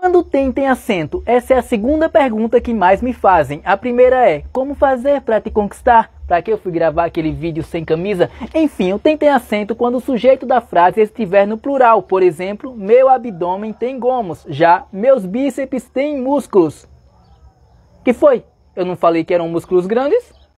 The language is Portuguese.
Quando tem, tem acento? Essa é a segunda pergunta que mais me fazem. A primeira é: como fazer para te conquistar? Para que eu fui gravar aquele vídeo sem camisa? Enfim, o tem, tem acento quando o sujeito da frase estiver no plural. Por exemplo, meu abdômen tem gomos. Já meus bíceps têm músculos. Que foi? Eu não falei que eram músculos grandes?